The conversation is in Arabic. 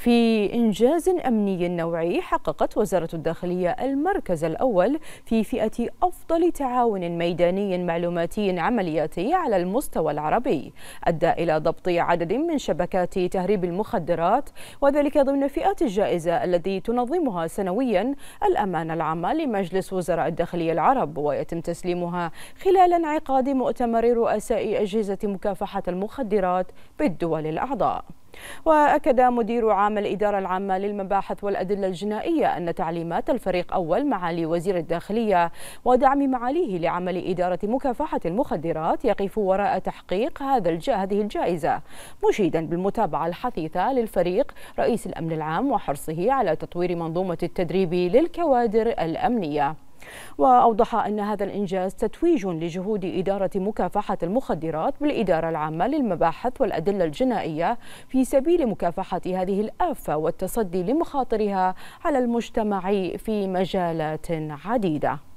في إنجاز أمني نوعي حققت وزارة الداخلية المركز الأول في فئة أفضل تعاون ميداني معلوماتي عملياتي على المستوى العربي أدى إلى ضبط عدد من شبكات تهريب المخدرات وذلك ضمن فئة الجائزة التي تنظمها سنويا الأمانة العامة لمجلس وزراء الداخلية العرب ويتم تسليمها خلال انعقاد مؤتمر رؤساء أجهزة مكافحة المخدرات بالدول الأعضاء وأكد مدير عام الإدارة العامة للمباحث والأدلة الجنائية أن تعليمات الفريق أول معالي وزير الداخلية ودعم معاليه لعمل إدارة مكافحة المخدرات يقف وراء تحقيق هذا هذه الجائزة مشيدا بالمتابعة الحثيثة للفريق رئيس الأمن العام وحرصه على تطوير منظومة التدريب للكوادر الأمنية وأوضح أن هذا الإنجاز تتويج لجهود إدارة مكافحة المخدرات بالإدارة العامة للمباحث والأدلة الجنائية في سبيل مكافحة هذه الآفة والتصدي لمخاطرها على المجتمع في مجالات عديدة